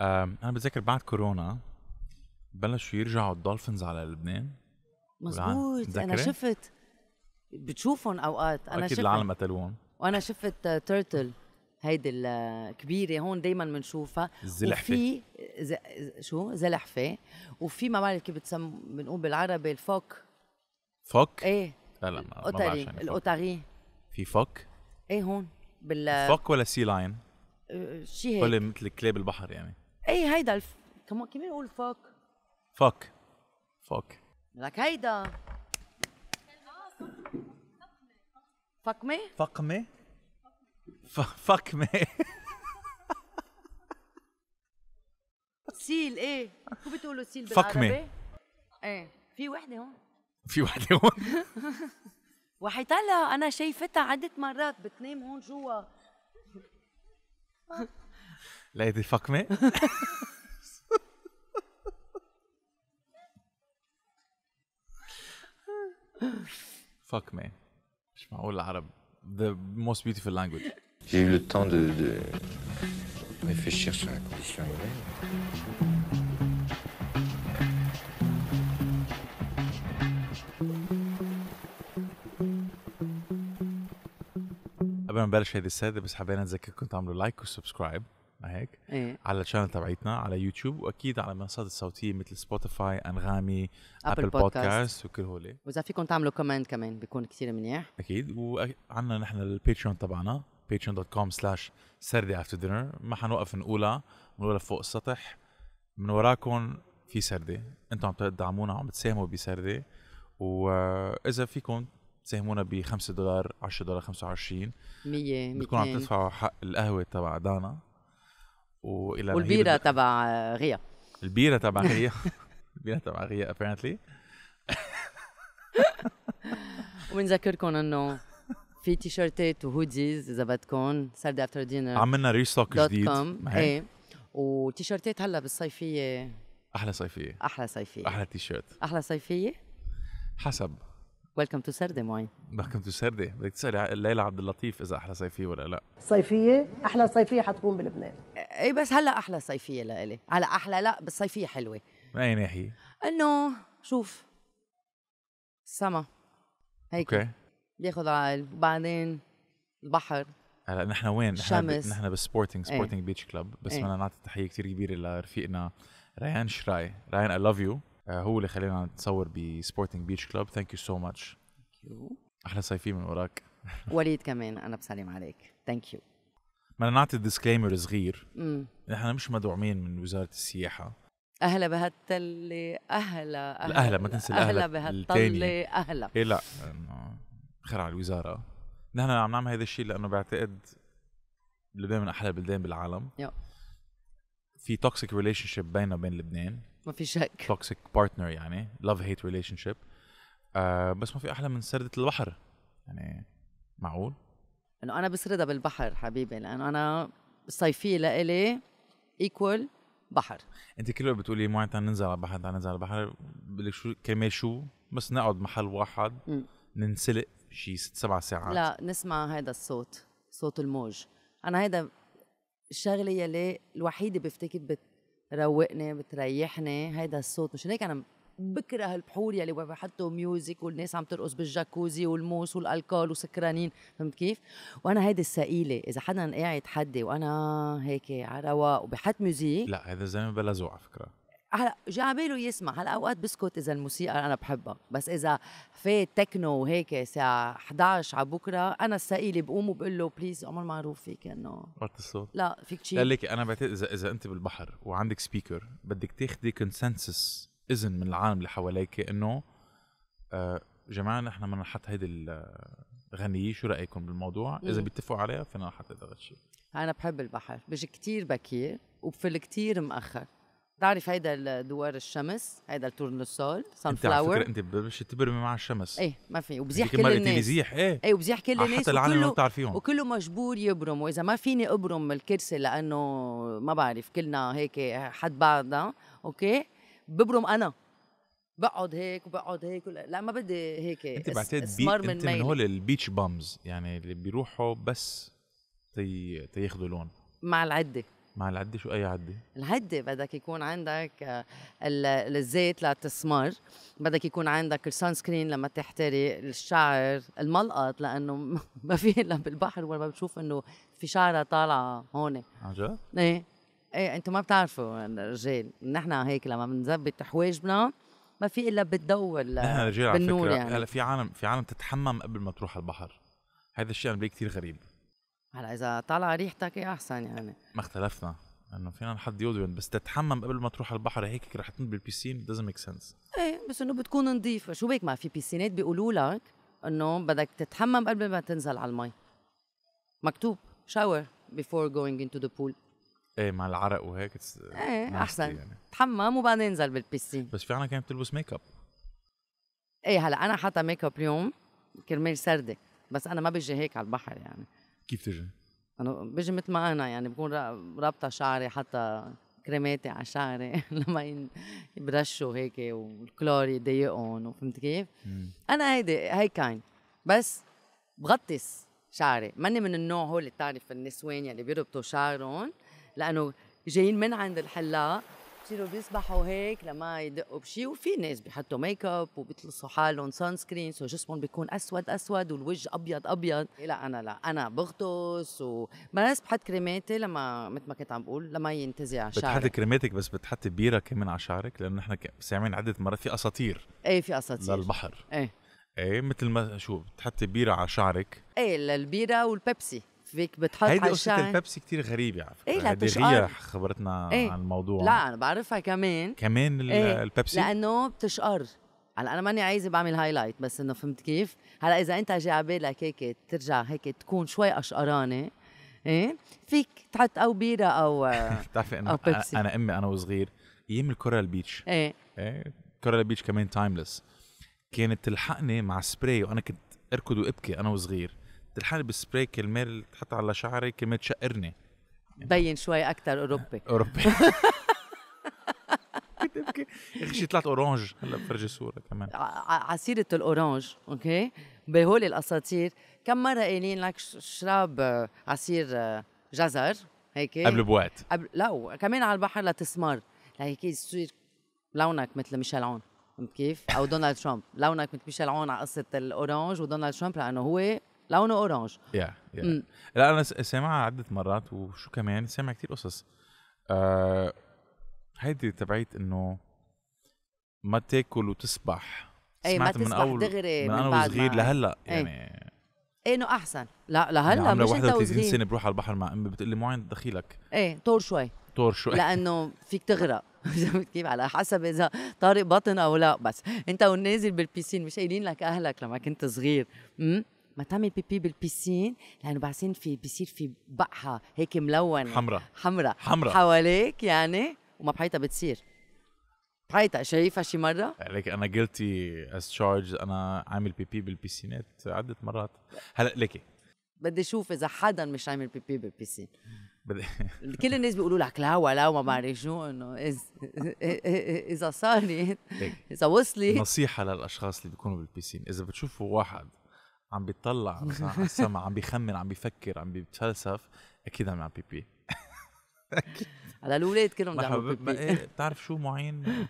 انا بتذكر بعد كورونا بلشوا يرجعوا الدولفينز على لبنان مزبوط انا شفت بتشوفهم اوقات انا اكيد العالم قتلوهم وانا شفت تيرتل هيدي الكبيره هون دائما بنشوفها الزلحفه وفي ز... شو زلحفه وفي ما بعرف كيف بتسم بنقول بالعربي الفوك فوك؟ ايه لا لا ما الاوتاري يعني الاوتاري في فوك؟ ايه هون بال فوك ولا سي لاين؟ شيء هيك ولا مثل كلاب البحر يعني اي هيدا الف كمان كيف يقول فاك فاك فك لك هيدا فقمة فقمة فقمة سيل ايه شو بتقولوا سيل بالعربي؟ فقمة ايه في وحدة هون في وحدة هون وحيطلع انا شايفتها عدة مرات بتنام هون جوا ليدي مي الفقمه مي مش معقول العرب ذا موست بيوتيفول language J'ai eu le temps de, de réfléchir sur la condition humaine. قبل ما نبلش هيدي السادة بس حبينا نذكركم تعملوا لايك وسبسكرايب ما هيك؟ ايه على الشانل تبعيتنا على يوتيوب واكيد على المنصات الصوتيه مثل سبوتيفاي انغامي ابل, أبل بودكاست, بودكاست وكل هول واذا فيكم تعملوا كومنت كمان بيكون كثير منيح اكيد وعندنا نحن الباتريون تبعنا باتريون دوت كوم سلاش سردي افتر دينر ما حنوقف نقولها بنقولها فوق السطح من وراكم في سردي انتم عم تدعمونا عم تساهموا بسردي واذا فيكم تساهمونا ب 5 دولار 10 دولار 25 100 بتكونوا عم تدفعوا حق القهوه تبع دانا والى والبيره تبع غيا البيره تبع غيا البيره تبع غيا ابيرنتلي وبنذكركم انه في تيشيرتات وهوديز اذا بدكم سردي افتر دينر عملنا ريستوك جديد ايه وتيشيرتات هلا بالصيفيه احلى صيفيه احلى صيفيه احلى تيشيرت احلى صيفيه حسب ويلكم تو سردة معي ويلكم تو سردة بدك تسألي ليلى عبد اللطيف إذا أحلى صيفية ولا لا صيفية أحلى صيفية حتكون بلبنان إيه, إيه، بس هلا أحلى صيفية لإلي هلا أحلى لا بس صيفية حلوة من أي ناحية؟ إنه شوف السما هيك اوكي بياخذ عقل وبعدين البحر هلا نحن وين؟ الشمس نحن بالسبورتنج سبورتنج بيتش كلب بس إيه. بدنا ايه. نعطي تحيه كثير كبيره لرفيقنا ريان شراي ريان اي لاف يو آه، هو اللي خلينا نتصور بسبورتنج بيتش كلوب ثانك يو سو ماتش احلى صيفين من وراك وليد كمان انا بسلم عليك ثانك يو بدنا نعطي ديسكليمر صغير نحن مش مدعومين من وزاره السياحه اهلا بهالطلة اهلا اهلا اهلا ما تنسى الاهلا بهالطلة اهلا ايه لا خير على الوزاره نحن عم نعمل هذا الشيء لانه بعتقد لبنان من احلى البلدان بالعالم يو. في توكسيك ريليشن شيب بيننا وبين لبنان ما في شك توكسيك بارتنر يعني لاف هيت ريليشن شيب بس ما في احلى من سردة البحر يعني معقول انه انا بسردها بالبحر حبيبي لانه انا صيفيه لإلي ايكوال بحر انت كل وقت بتقولي ما تعال ننزل على البحر تعال ننزل على البحر بقول لك شو كرمال شو بس نقعد محل واحد م. ننسلق شي ست سبع ساعات لا نسمع هذا الصوت صوت الموج انا هيدا الشغله يلي الوحيده بفتكر بت بتروقني بتريحني هيدا الصوت مشان هيك انا بكره البحور يلي بحطوا ميوزك والناس عم ترقص بالجاكوزي والموس والالكول وسكرانين فهمت كيف وانا هيدي الثقيله اذا حدا قاعد حدي وانا هيك على رواق وبحط ميوزيك لا هذا الزلمه بلا ذوق على فكره هلا جعباله يسمع هلا اوقات بسكت اذا الموسيقى انا بحبها بس اذا في تكنو وهيك الساعه 11 على بكره انا الثقيله بقوم وبقول له بليز عمر معروف فيك انه وطي الصوت لا فيك شيء لك انا بعتقد اذا اذا انت بالبحر وعندك سبيكر بدك تاخذي كونسنسس اذن من العالم اللي حواليك انه آه جماعه نحن بدنا نحط هيدي الغنية شو رايكم بالموضوع اذا بيتفقوا عليها فينا نحط هذا الشيء انا بحب البحر بجي كتير بكير وبفل كتير مأخر بتعرف هيدا دوار الشمس هيدا التورنسول سان فلاور انت مش بتمشي تبرمي مع الشمس ايه ما في وبزيح كل الناس بزيح ايه ايه وبزيح كل الناس حتى العالم ما بتعرفيهم وكله مجبور يبرم واذا ما فيني ابرم الكرسي لانه ما بعرف كلنا هيك حد بعضنا اوكي ببرم انا بقعد هيك وبقعد هيك لا ما بدي هيك انت بعتقد بي... من انت من هول البيتش بامز يعني اللي بيروحوا بس تي... تياخذوا لون مع العده مع العدة شو أي عدة؟ العدة بدك يكون عندك آه، الزيت لتسمر بدك يكون عندك السان سكرين لما تحتري الشعر الملقط لأنه ما في إلا بالبحر ولا بتشوف إنه في شعرة طالعة هون عن جد؟ إيه إيه أنتم ما بتعرفوا الرجال نحن هيك لما بنزبط حواجبنا ما في الا بتدور بالنور يعني هلا في عالم في عالم تتحمم قبل ما تروح على البحر هذا الشيء انا بلاقيه كثير غريب هلا اذا طالع ريحتك ايه احسن يعني ما اختلفنا انه فينا نحط ديودرنت بس تتحمم قبل ما تروح على البحر هيك رح تنط بالبيسين دازنت ميك سنس ايه بس انه بتكون نظيفه شو بيك ما في بيسينات بيقولوا لك انه بدك تتحمم قبل ما تنزل على المي مكتوب شاور بيفور جوينج انتو ذا بول ايه مع العرق وهيك ايه احسن يعني. تحمم وبعدين انزل بالبيسين بس في عنا كانت تلبس ميك اب ايه هلا انا حاطه ميك اب اليوم كرمال سرده بس انا ما بجي هيك على البحر يعني كيف تجي؟ انا بيجي مثل ما انا يعني بكون رابطه شعري حتى كريماتي على شعري لما يبرشوا هيك والكلور يضايقهم وفهمت كيف؟ مم. انا هيدي هي كاين بس بغطس شعري ماني من النوع هو اللي بتعرف النسوان اللي يعني بيربطوا شعرهم لانه جايين من عند الحلاق كتير بيسبحوا هيك لما يدقوا بشي وفي ناس بيحطوا ميك اب وبيطلصوا حالهم سان سكرين سو جسمهم بيكون اسود اسود والوجه ابيض ابيض لا انا لا انا بغطس وبس بحط كريماتي لما مثل ما كنت عم بقول لما ينتزع شعرك بتحطي كريماتك بس بتحطي بيره كمان على شعرك لانه نحن سامعين عده مرات في اساطير ايه في اساطير للبحر ايه ايه مثل ما شو بتحطي بيره على شعرك ايه البيره والبيبسي فيك بتحط هيدي قصة البيبسي كثير غريبة على فكرة ايه لا تشقر خبرتنا ايه؟ عن الموضوع لا انا بعرفها كمان كمان ايه؟ البيبسي لانه بتشقر هلا انا ماني عايزه بعمل هايلايت بس انه فهمت كيف هلا اذا انت جاي على بالك هيك ترجع هيك تكون شوي اشقرانه ايه فيك تحط او بيره او آه، بتعرفي انا بيبسي. انا امي انا وصغير ايام الكورال بيتش ايه ايه كورال بيتش كمان تايمليس كانت تلحقني مع سبراي وانا كنت اركض وابكي انا وصغير تلحقني بالسبراي كرمال تحط على شعري كرمال تشقرني بين شوي اكثر اوروبي اوروبي يا اخي شي طلعت اورانج هلا بفرجي صوره كمان عصيره الاورانج اوكي بهول الاساطير كم مره قايلين لك اشرب آه، عصير آه، جزر هيك قبل بوقت قبل لا كمان على البحر لتسمر هيك يصير لونك مثل ميشيل عون كيف او دونالد ترامب لونك مثل ميشيل عون على قصه الاورانج ودونالد ترامب لانه هو لونه اورانج يا لا انا سامع عده مرات وشو كمان سامع كتير قصص آه هيدي تبعيت انه ما تاكل وتسبح اي ما تسبح من دغري من, من انا صغير لهلا إيه. يعني إيه، انه احسن لا لهلا مش انت وصغير سنه بروح على البحر مع امي بتقول لي معين دخيلك ايه طور شوي طور شوي لانه فيك تغرق كيف على حسب اذا طارق بطن او لا بس انت ونازل بالبيسين مش قايلين لك اهلك لما كنت صغير امم ما تعمل بيبي بالبيسين لانه بعدين في بيصير في بقحه هيك ملونه حمراء حمراء حمراء حواليك يعني وما بحيطها بتصير بحيطها شايفها شي مره؟ ليك انا جلتي از تشارج انا عامل بيبي بالبيسينات عده مرات هلا ليكي بدي اشوف اذا حدا مش عامل بيبي بالبيسين كل الناس بيقولوا لك لا ولا وما بعرف شو انه اذا صارت اذا وصلت نصيحه للاشخاص اللي بيكونوا بالبيسين اذا بتشوفوا واحد عم بيطلع عم بيخمن عم بيفكر عم بيتفلسف اكيد عم يعمل بيبي على الاولاد كلهم بيعملوا بيبي إيه، بتعرف شو معين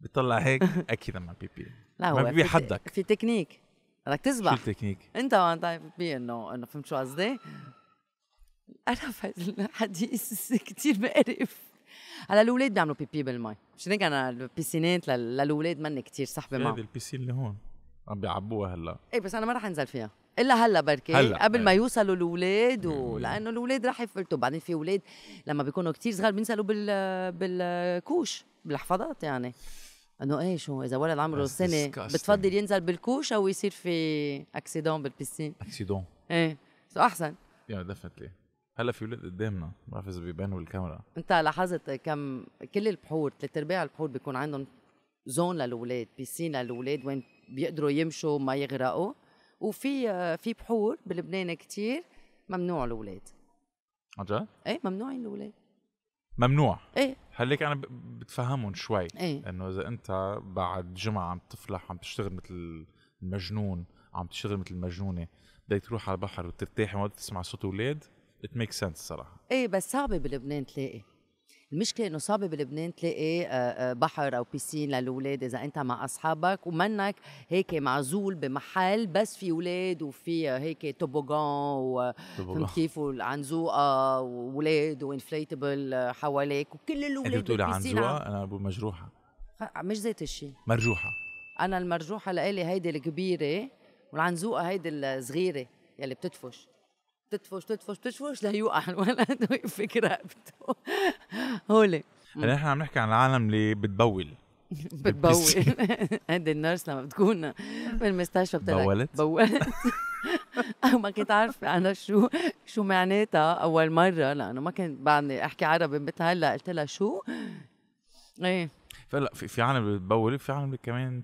بيطلع هيك اكيد عم بيبي لا هو بيبي حدك في تكنيك بدك تسبح شو التكنيك؟ انت وانت طيب، بيبي انه انه فهمت شو قصدي؟ انا الحديث كثير مقرف هلا الاولاد بيعملوا بيبي بالمي مشان هيك انا البيسينات للاولاد ماني كثير صاحبه معهم البيسين اللي هون عم بيعبوها هلا ايه بس انا ما رح انزل فيها الا هلا بركي هلا. قبل ما إيه. يوصلوا الاولاد ولانه الاولاد رح يفلتوا بعدين في اولاد لما بيكونوا كتير صغار بينزلوا بال بالكوش بالحفاضات يعني انه ايه شو اذا ولد عمره سنه بتفضل ينزل بالكوش او يصير في اكسيدون بالبيسين اكسيدون ايه سو احسن يا دفنتلي هلا في ولد قدامنا ما بعرف اذا بيبانوا بالكاميرا انت لاحظت كم كل البحور ثلاث ارباع البحور بيكون عندهم زون للاولاد بيسين للاولاد وين بيقدروا يمشوا ما يغرقوا وفي في بحور بلبنان كتير ممنوع الاولاد عن جد؟ ايه ممنوعين الاولاد ممنوع ايه هليك انا بتفهمهم شوي ايه انه اذا انت بعد جمعه عم تفلح عم تشتغل مثل المجنون عم تشتغل مثل المجنونه بدك تروح على البحر وترتاحي وما تسمع صوت اولاد ات ميك سنس صراحه ايه بس صعبه بلبنان تلاقي المشكله انه صعبه بلبنان تلاقي بحر او بيسين للاولاد اذا انت مع اصحابك ومنك هيك معزول بمحل بس في اولاد وفي هيك توبوغان فهمت كيف والعنزوقه واولاد وانفليتبل حواليك وكل الاولاد انت بتقولي عنزوقه انا بقول مجروحه مش ذات الشيء مرجوحه انا المرجوحه لإلي هيدي الكبيره والعنزوقه هيدي الصغيره يلي بتدفش تدفش تدفش تدفش ليوقع الولد ويفك رقبته هولي هلا احنا عم نحكي عن العالم اللي بتبول بتبول هيدي النيرس لما بتكون بالمستشفى بتبولت بولت بولت ما كنت عارفة أنا شو شو معناتها أول مرة لأنه ما كنت بعدني أحكي عربي مثل هلا قلت لها شو؟ إيه فلا في في عالم بتبول في عالم كمان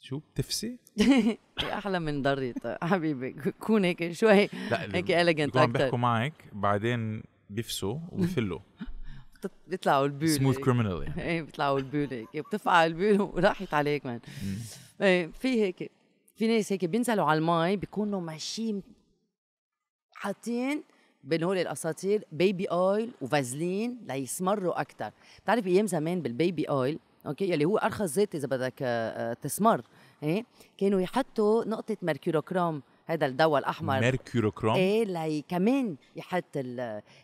شو تفسي؟ احلى من ضريط طيب، حبيبي كون هيك شوي هيك اليجنت اكثر بيحكوا معك بعدين بيفسوا وبيفلوا بيطلعوا البيول سموث كريمنال ايه بيطلعوا البيول هيك بتفقع البيول وراحت عليك من ايه في هيك في ناس هيك بينزلوا على المي بيكونوا ماشيين حاطين بين هول الاساطير بيبي اويل وفازلين ليسمروا اكثر بتعرف ايام زمان بالبيبي اويل اوكي يلي هو ارخص زيت اذا بدك آه، آه، تسمر ايه كانوا يحطوا نقطه ميركوروكروم هذا الدواء الاحمر ميركوروكروم ايه لي كمان يحط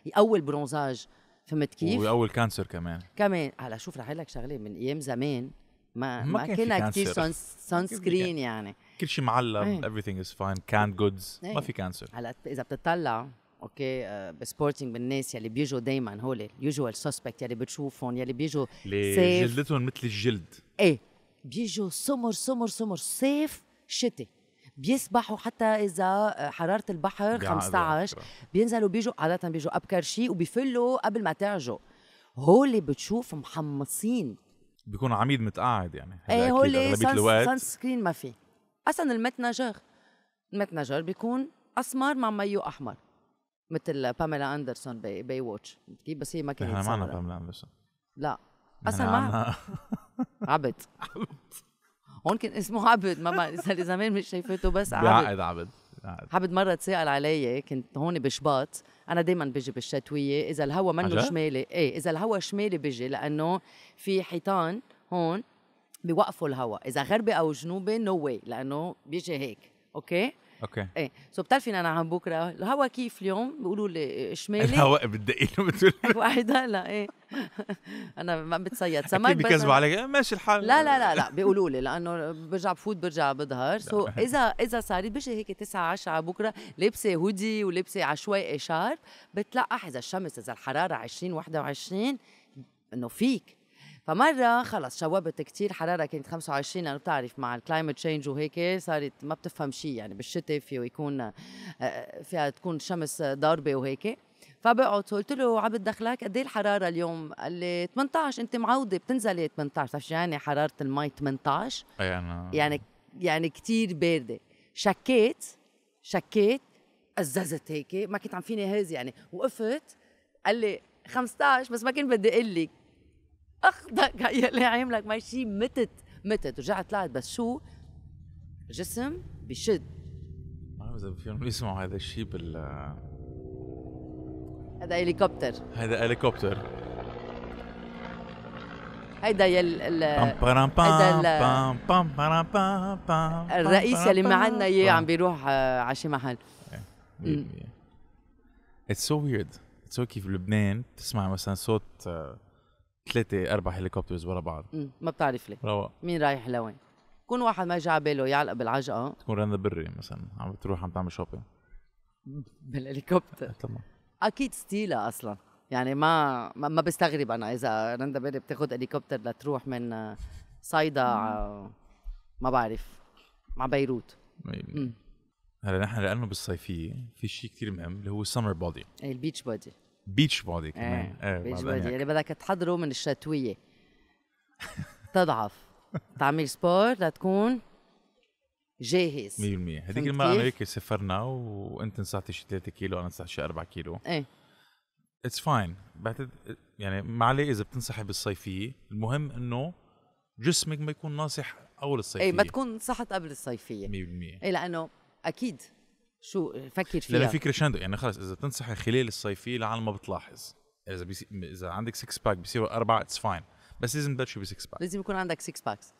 يقوي البرونزاج فهمت كيف؟ ويقوي الكانسر كمان كمان هلا شوف رح اقول لك شغله من ايام زمان ما ما, ما كنا كثير سان سكرين يعني كل شيء معلم إيه. everything از فاين كاند جودز ما إيه. في كانسر هلا اذا بتطلع اوكي آه، بسبورتنج بالناس يلي بيجوا دائما هول اليوجوال سسبكت يلي بتشوفهم يلي بيجوا سيف جلدتهم مثل الجلد ايه بيجوا سمر سمر سمر صيف شتي بيسبحوا حتى اذا آه، حراره البحر 15 بينزلوا بيجوا عاده بيجوا ابكر شيء وبيفلوا قبل ما تعجوا هول بتشوف محمصين بيكون عميد متقاعد يعني ايه هول سان سكرين ما في اصلا المتنجر المتنجر بيكون اسمر مع ميو احمر مثل باميلا اندرسون باي, باي واتش كيف بس هي ما كانت احنا معنا باميلا اندرسون لا اصلا ما عبد عبد هون كان اسمه عبد ما بعرف زمان مش شايفته بس عبد عبد عبد عبد مره تسال علي كنت هون بشباط انا دائما بجي بالشتويه اذا الهواء منه شمالي ايه اذا الهواء شمالي بجي لانه في حيطان هون بيوقفوا الهواء اذا غربي او جنوبي نو no واي لانه بيجي هيك اوكي اوكي ايه سو بتعرفي انا عن بكره الهوا كيف اليوم بيقولوا لي إيه، شمالي الهواء بدقي له بتقول واحد هلا ايه انا ما بتصيد سمك بيكذبوا عليك إيه، ماشي الحال لا لا لا لا بيقولوا لي لانه برجع بفوت برجع بظهر سو اذا اذا صارت بجي هيك 9 10 بكره لابسه هودي ولابسه عشوائي شارب بتلقح اذا الشمس اذا الحراره 20 21 انه فيك فمره خلص شوبت كتير حراره كانت 25 لانه بتعرف مع الكلايمت تشينج وهيك صارت ما بتفهم شيء يعني بالشتاء فيه يكون آه، فيها تكون الشمس ضاربه وهيك فبقعد قلت له عم دخلك قد ايه الحراره اليوم؟ قال لي 18 انت معوده بتنزلي 18 بتعرف يعني حراره المي 18 اي انا يعني يعني كثير بارده شكيت شكيت قززت هيك ما كنت عم فيني هز يعني وقفت قال لي 15 بس ما كنت بدي اقول لك اخذك يلي عامل عاملك ماشي شيء متت متت رجعت طلعت بس شو جسم بشد ما بعرف اذا فيهم يسمعوا هذا الشيء بال هذا هليكوبتر هذا هليكوبتر هيدا يل ال الرئيس اللي عندنا اياه عم بيروح آه، على شي محل اتس سو ويرد اتس سو كيف لبنان تسمع مثلا صوت آه، ثلاثة أربع هليكوبترز ورا بعض ما بتعرف ليه روق مين رايح لوين كون واحد ما اجى على باله يعلق بالعجقة تكون رنا بري مثلا عم بتروح عم تعمل شوبينج بالهليكوبتر طبعا أكيد ستيلا أصلا يعني ما ما بستغرب أنا إذا رنا بري بتاخد هليكوبتر لتروح من آه، صيدا ما بعرف مع بيروت هلا نحن لانه بالصيفيه في شيء كثير مهم اللي هو السمر بودي البيتش بودي بيتش بودي كمان آه. بيتش آه، بودي يعني بدك تحضره من الشتويه تضعف تعمل سبور لتكون جاهز 100% هذيك المره أمريكا هيك سافرنا وانت نصحتي شي 3 كيلو انا نصحت شي 4 كيلو ايه اتس فاين بعتقد يعني ما عليه اذا بتنصحي بالصيفيه المهم انه جسمك ما يكون ناصح اول الصيفيه ايه ما تكون نصحت قبل الصيفيه 100% ايه لانه اكيد شو فكر فيها لا فكره شندو يعني خلص اذا تنصح خلال الصيفيه العالم ما بتلاحظ اذا بيسي... اذا عندك 6 باك بيصيروا اربعه اتس فاين بس لازم تبلشي ب 6 باك لازم يكون عندك 6 باكس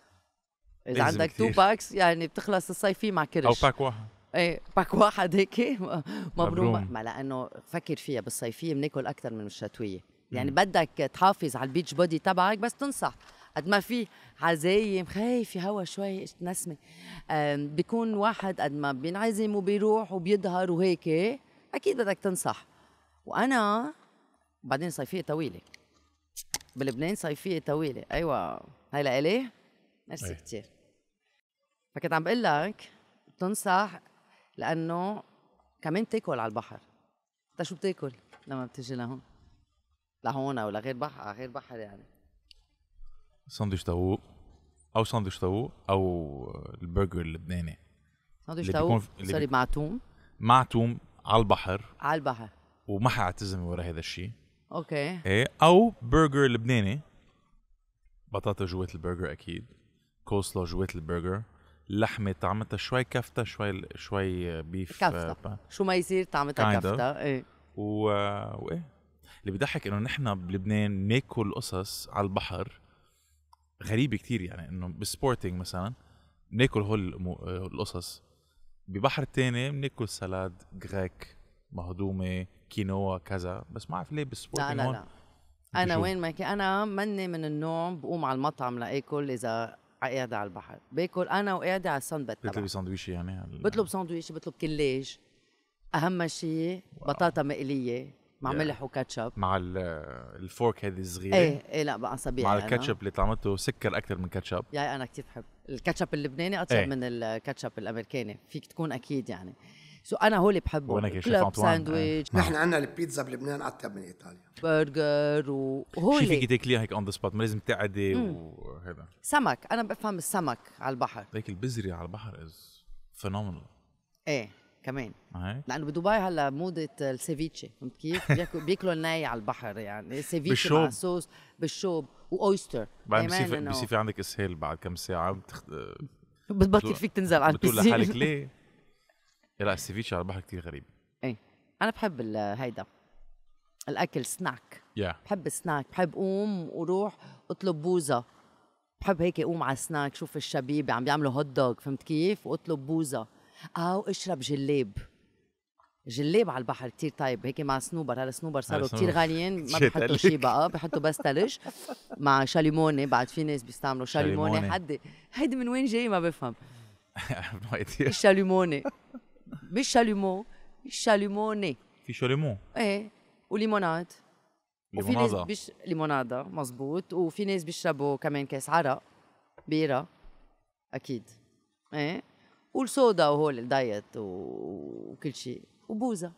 اذا عندك 2 باكس يعني بتخلص الصيفيه مع كرش او باك واحد ايه باك واحد هيك مبروك ما, ما لانه فكر فيها بالصيفيه بناكل اكثر من الشتويه يعني بدك تحافظ على البيتش بودي تبعك بس تنصح قد ما في عزايم في هوا شوي نسمه بيكون واحد قد ما بينعزم وبيروح وبيظهر وهيك اكيد بدك تنصح وانا بعدين صيفيه طويله بلبنان صيفيه طويله ايوه هاي لإلي ميرسي أيه. كثير فكنت عم بقول لك تنصح لانه كمان تاكل على البحر انت شو بتاكل لما بتيجي لهون لهون او لغير بحر غير بحر يعني ساندويتش طاووق او ساندويتش طاووق او البرجر اللبناني ساندويتش طاووق سوري مع توم مع توم على البحر على البحر وما حاعتزم ورا هذا الشيء اوكي ايه او برجر لبناني بطاطا جوات البرجر اكيد كوسلو جوات البرجر لحمه طعمتها شوي كفته شوي شوي بيف كفته آه، شو ما يصير طعمتها كفته ايه و... وايه اللي بيضحك انه نحن بلبنان ناكل قصص على البحر غريبه كتير يعني انه بالسبورتنج مثلا بناكل هول القصص ببحر تاني بناكل سلاد غريك مهضومه كينوا كذا بس ما اعرف ليه بالسبورتنج لا لا لا انا وين ما كان انا مني من النوع بقوم على المطعم لاكل اذا قاعده على البحر باكل انا وقاعده على الساندبت بتطلبي سندويشه يعني بطلب سندويشه بطلب كليج اهم شيء بطاطا مقليه مع yeah. ملح وكاتشب مع الفورك هذه الصغيره ايه ايه لا بعصبية مع الكاتشب اللي طعمته سكر اكثر من كاتشب يا انا كثير بحب الكاتشب اللبناني اطيب ايه. من الكاتشب الامريكاني فيك تكون اكيد يعني سو انا هو اللي بحبه وانا كيف شيف ساندويتش إيه. نحن نعم. عندنا البيتزا بلبنان اطيب من ايطاليا برجر وهو شو فيك تاكليها هيك اون ذا سبوت ما لازم تقعدي وهذا سمك انا بفهم السمك على البحر هيك البزري على البحر از فينومينال ايه كمان هيك. لانه بدبي هلا موضه السيفيتشي فهمت كيف؟ بياكلوا الناي على البحر يعني سيفيتشي مع صوص بالشوب واويستر بعد بصير بصير في عندك اسهال بعد كم ساعه بتخ... بتبطل فيك تنزل على البسين بتقول لحالك ليه؟ لا السيفيتشي على البحر كثير غريب ايه انا بحب هيدا الاكل سناك yeah. بحب السناك بحب قوم وروح اطلب بوزه بحب هيك اقوم على السناك شوف الشبيب عم بيعملوا هوت دوغ فهمت كيف واطلب بوزه او آه، اشرب جلاب جلاب على البحر كتير طيب هيك مع سنوبر هلا سنوبر صاروا آه، كتير غاليين ما بحطوا شيء بقى بحطوا بس ثلج مع شاليموني بعد في ناس بيستعملوا شاليموني حد هيدي من وين جاي ما بفهم الشاليموني مش شاليمو شاليموني في شاليمو ايه وليموناد وفي ناس بيش... ليمونادا مزبوط وفي ناس بيشربوا كمان كاس عرق بيرة اكيد ايه والصودا وهول الدايت وكل شيء وبوزه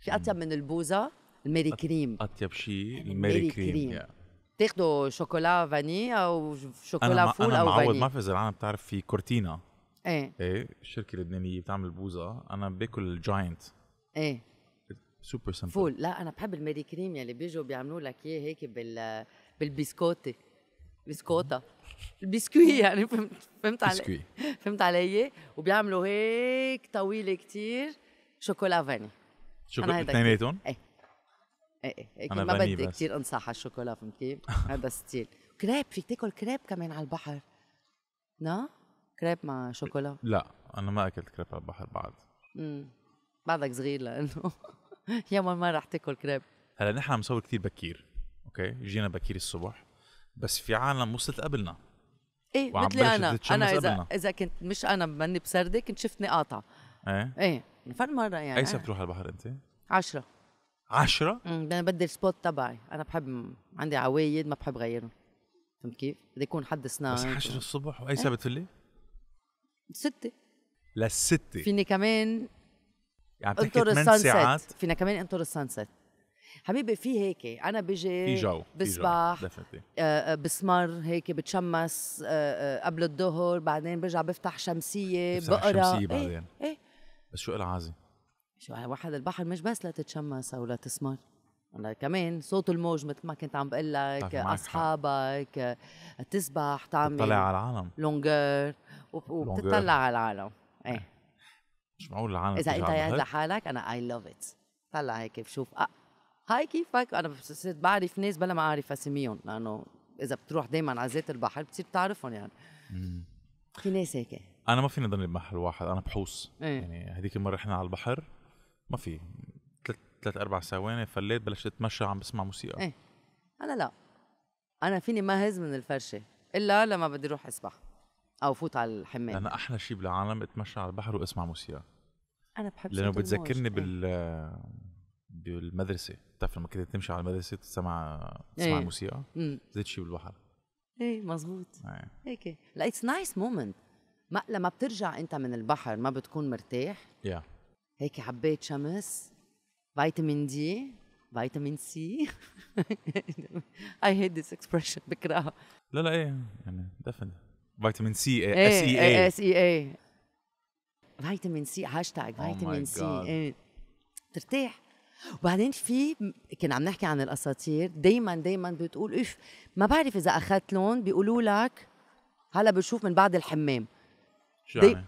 في اطيب من البوزه الميري كريم اطيب شيء يعني الميري كريم, كريم. تاخذوا شوكولا فاني او شوكولا أنا فول أنا او فاني انا ما في اذا العالم بتعرف في كورتينا ايه ايه الشركه اللبنانيه بتعمل بوزه انا باكل الجاينت ايه سوبر سمبل فول لا انا بحب الميري كريم يلي يعني بيجوا بيعملوا لك اياه هيك بال بالبسكوتي بسكوتا البسكوي يعني فهمت فهمت علي فهمت علي إيه؟ وبيعملوا هيك طويله كتير شوكولا فاني شوكولا اثنيناتهم؟ ايه ايه ايه, إيه. ما بدي كثير انصح على الشوكولا فهمت كيف؟ هذا ستيل كريب فيك تاكل كريب كمان على البحر نا؟ كريب مع شوكولا لا انا ما اكلت كريب على البحر بعد امم بعدك صغير لانه يا ما رح تاكل كريب هلا نحن عم نصور كثير بكير اوكي جينا بكير الصبح بس في عالم وصلت قبلنا ايه مثلي انا انا اذا قبلنا. اذا كنت مش انا ماني بسردة كنت شفتني قاطعة ايه ايه فر مرة يعني اي سنة بتروح على البحر انت؟ عشرة عشرة؟ انا بدي السبوت تبعي انا بحب عندي عوايد ما بحب غيرهم فهمت كيف؟ بدي يكون حد سنان بس 10 الصبح واي ساعه بتفلي؟ ستة للستة فيني كمان يعني بتحكي 8 ساعات فينا كمان انطر السانسيت حبيبي في هيك انا بجي في جو بسبح آه، آه، بسمر هيك بتشمس آه، قبل الظهر بعدين برجع بفتح شمسيه بقرا شمسيه إيه، بعدين ايه, إيه؟ بس شو العازي شو واحد البحر مش بس لتتشمس او لتسمر أنا كمان صوت الموج مثل ما كنت عم بقول لك طيب، اصحابك تسبح تعمل تطلع على العالم لونجر وبتطلع على العالم ايه مش معقول العالم اذا انت قاعد لحالك انا اي لاف ات طلع هيك بشوف أه هاي كيفك انا بصير بعرف ناس بلا ما اعرف اسميهم لانه اذا بتروح دائما على ذات البحر بتصير بتعرفهم يعني في ناس هيك انا ما فيني اضلني بمحل واحد انا بحوس ايه. يعني هذيك المره رحنا على البحر ما في ثلاث اربع ثواني فليت بلشت اتمشى عم بسمع موسيقى ايه انا لا انا فيني ما هز من الفرشه الا لما بدي اروح اسبح او فوت على الحمام انا احلى شيء بالعالم اتمشى على البحر واسمع موسيقى انا بحب لانه بتذكرني ايه. بال بالمدرسه بتعرف لما كنت تمشي على المدرسه تسمع تسمع ايه. موسيقى زيت شيء بالبحر ايه مزبوط ايه. هيك لا اتس نايس مومنت ما لما بترجع انت من البحر ما بتكون مرتاح يا هيك حبيت شمس فيتامين دي فيتامين سي اي هيت ذيس اكسبريشن بكرهها لا لا ايه يعني دفن فيتامين سي اس اي اي اس اي اي فيتامين سي هاشتاج فيتامين سي ايه ترتاح وبعدين في كنا عم نحكي عن الاساطير دائما دائما بتقول اف ما بعرف اذا اخذت لون بيقولوا لك هلا بتشوف من بعد الحمام شو يعني؟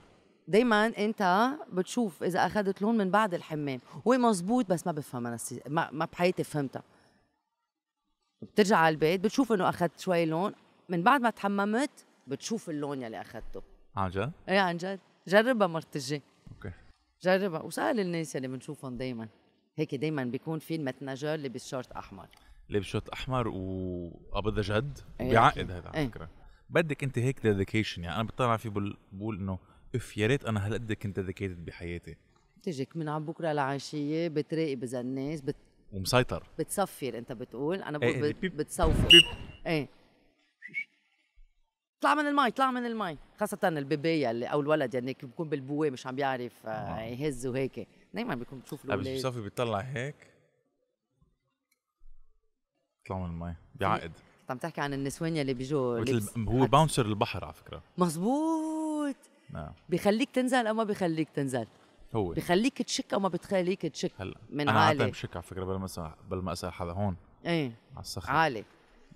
دايما انت بتشوف اذا اخذت لون من بعد الحمام هو مزبوط بس ما بفهم انا ما, ما بحياتي فهمتها بترجع على البيت بتشوف انه اخذت شوي لون من بعد ما تحممت بتشوف اللون يلي اخذته عن جد؟ ايه عن جد جربها مرتجي اوكي جربها وسأل الناس يلي بنشوفهم دايما هيك دايما بيكون في المتنجر اللي بالشورت احمر لبس شورت احمر وابيض جد إيه. بيعقد هذا على إيه. فكره بدك انت هيك ديديكيشن يعني انا بطلع فيه بقول انه اف يا ريت انا هالقد كنت ديديكيتد بحياتي بتجيك من على بكره لعشيه بتراقب اذا الناس بت... ومسيطر بتصفر انت بتقول انا إيه، بقول ايه بت... بتصوفر بيب. ايه طلع من المي طلع من المي خاصة البباية اللي أو الولد يعني بيكون بالبوة مش عم بيعرف آه، آه. يهز وهيك دايما بيكون بتشوف الاولاد الولاد صافي بيطلع هيك طلعوا من المي بيعقد عم تحكي عن النسوان يلي بيجوا هو باونسر البحر على فكره مزبوط نعم بخليك تنزل او ما بخليك تنزل هو بخليك تشك او ما بتخليك تشك هلا من انا عالي انا بشك على فكره بلا ما بلا ما اسال حدا هون ايه على الصخر عالي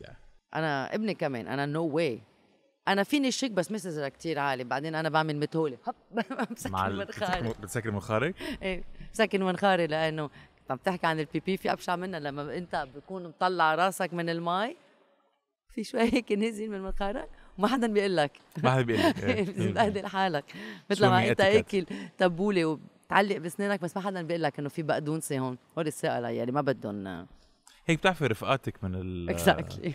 yeah. انا ابني كمان انا نو no واي انا فيني شيك بس مسزرة كتير عالي بعدين انا بعمل متهوله هب بسكن منخاري بتسكر منخارك؟ ايه بسكن منخاري لانه عم تحكي عن البيبي في ابشع منها لما انت بتكون مطلع راسك من المي في شوي هيك نزل من منخارك وما حدا بيقول لك ما حدا بيقول لك إيه، إيه. بتبهدل حالك مثل ما انت اكل تبوله وبتعلق بسنانك بس ما حدا بيقول لك انه في بقدونسه هون هول السائله يعني ما بدهم هيك بتعرفي رفقاتك من ال اكزاكتلي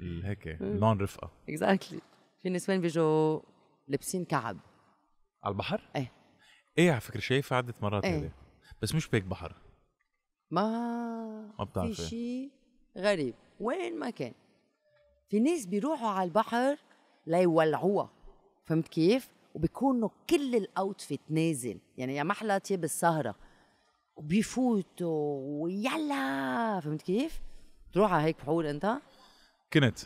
هيك اللون رفقه اكزاكتلي في نسوان بيجوا لابسين كعب على البحر؟ ايه ايه على فكره شايفها عدة مرات ايه. بس مش بيك بحر ما ما بتعرفي في شيء غريب وين ما كان في ناس بيروحوا على البحر ليولعوها فهمت كيف؟ وبيكونوا كل الاوتفيت نازل يعني يا محلى تياب السهره وبيفوتوا ويلا فهمت كيف؟ تروح على هيك بحور انت؟ كنت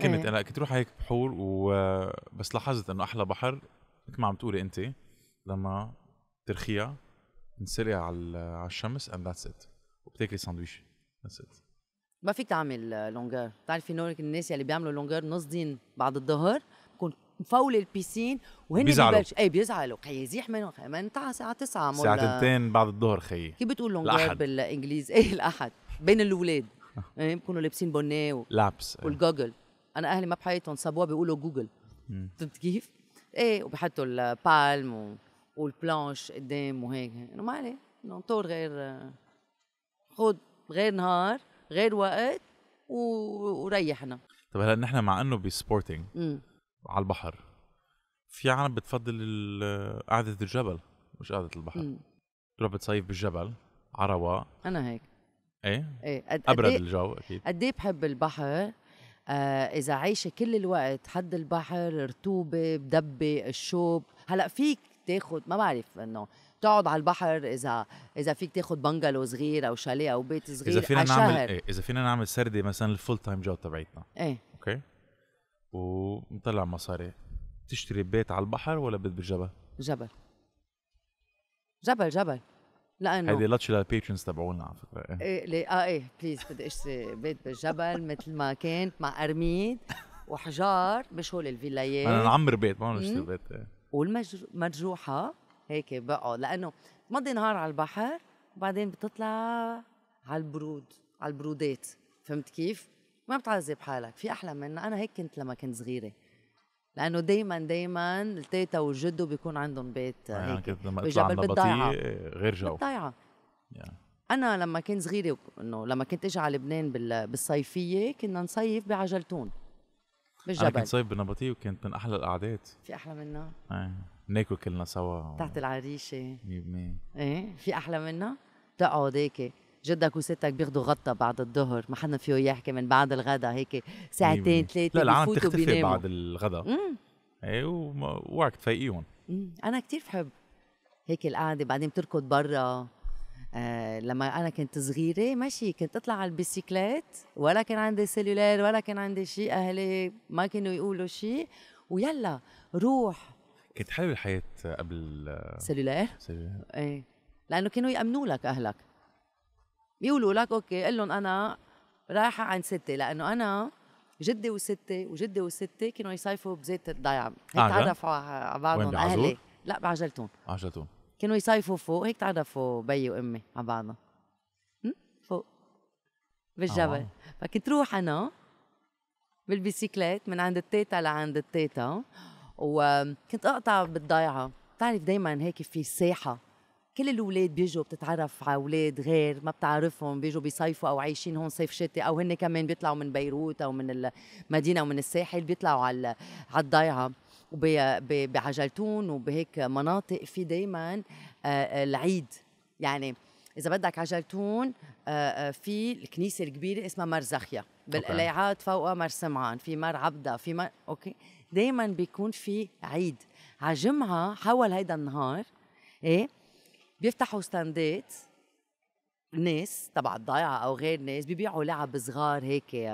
كنت إيه. انا كنت اروح هيك بحور وبس لاحظت انه احلى بحر مثل ما عم تقولي انت لما ترخيها نسلقها على الشمس اند ذاتس ات وبتاكلي ساندويش ذاتس ات ما فيك تعمل لونجر بتعرفي انه الناس اللي بيعملوا لونجر نص دين بعد الظهر بكون مفول البيسين وهن بيزعلوا اي بيزعلوا خيي زيح منهم خيي من الساعه 9 2 بعد الظهر خيي كيف بتقول لونجر بالانجليزي ايه الاحد بين الاولاد بكونوا آه. آه، لابسين بونيه و... لابس آه. والجوجل انا اهلي ما بحياتهم صابوها بيقولوا جوجل فهمت كيف؟ ايه وبحطوا البالم و... والبلانش قدام وهيك انه ما عليه انه طول غير خد غير نهار غير وقت و... وريحنا طب هلا نحن مع انه بسبورتنج على البحر في عالم بتفضل قعدة الجبل مش قعدة البحر تروح بتصيف بالجبل عروة انا هيك ايه ايه قد ابرد إيه؟ الجو اكيد قد ايه بحب البحر آه اذا عايشه كل الوقت حد البحر رطوبه بدبه الشوب هلا فيك تاخد ما بعرف انه تقعد على البحر اذا اذا فيك تاخد بنجلو صغير او شاليه او بيت صغير اذا فينا نعمل إيه؟ اذا فينا نعمل سردي مثلا الفول تايم جوب تبعتنا ايه اوكي ونطلع مصاري تشتري بيت على البحر ولا بيت بالجبل؟ جبل جبل جبل لانه هيدي لاتش للبيترونز تبعونا على فكره ايه, إيه، اه ايه بليز بدي اشتري بيت بالجبل مثل ما كانت مع ارميد وحجار مش هول الفيلايات انا نعمر بيت ما نشتري بيت إيه. والمرجوحه هيك بقعد لانه مضي نهار على البحر وبعدين بتطلع على البرود على البرودات فهمت كيف؟ ما بتعذب حالك في احلى منها انا هيك كنت لما كنت صغيره لانه دائما دائما التيتا والجدو بيكون عندهم بيت آه، يعني هيك يعني لما اطلع على آه، غير جو بالضيعه yeah. انا لما كنت صغيره انه لما كنت اجي على لبنان بالصيفيه كنا نصيف بعجلتون بالجبل انا كنت صيف بنبطيه وكانت من احلى القعدات في احلى منها؟ ايه ناكل كلنا سوا تحت العريشه 100% ايه في احلى منها؟ تقعد هيك جدك وستك بياخذوا غطا بعد الظهر ما حدا فيه يحكي من بعد الغداء هيك ساعتين ثلاثه أيوة. لا العالم تختفي بعد الغداء اي ووقت تفيقيهم انا كثير بحب هيك القعده بعدين بتركض برا آه لما انا كنت صغيره ماشي كنت اطلع على البيسيكلات ولا كان عندي سيلولار ولا كان عندي شيء اهلي ما كانوا يقولوا شيء ويلا روح كانت حلوه الحياه قبل سيلولار؟ سيلولار ايه لانه كانوا يامنوا لك اهلك بيقولوا لك اوكي قل لهم انا رايحه عند ستي لانه انا جدي وستي وجدي وستي كانوا يصيفوا بزيت الضيعه هيك آه، تعرفوا على بعضهم اهلي لا بعجلتون عجلتون كانوا يصيفوا فوق هيك تعرفوا بيي وامي على بعضهم فوق بالجبل آه. فكنت روح انا بالبيسيكلات من عند التيتا لعند التيتا وكنت اقطع بالضيعه بتعرف دايما هيك في ساحه كل الاولاد بيجوا بتتعرف على اولاد غير ما بتعرفهم بيجوا بيصيفوا او عايشين هون صيف شتي او هن كمان بيطلعوا من بيروت او من المدينه او من الساحل بيطلعوا على على الضيعه وبعجلتون وبهيك مناطق في دائما آه، آه، العيد يعني اذا بدك عجلتون آه، في الكنيسه الكبيره اسمها مرزخيا بالقليعات فوقها مر سمعان في مر عبده في مر اوكي دائما بيكون في عيد على جمعه حول هيدا النهار ايه بيفتحوا ستاندات ناس تبع الضيعه او غير ناس بيبيعوا لعب صغار هيك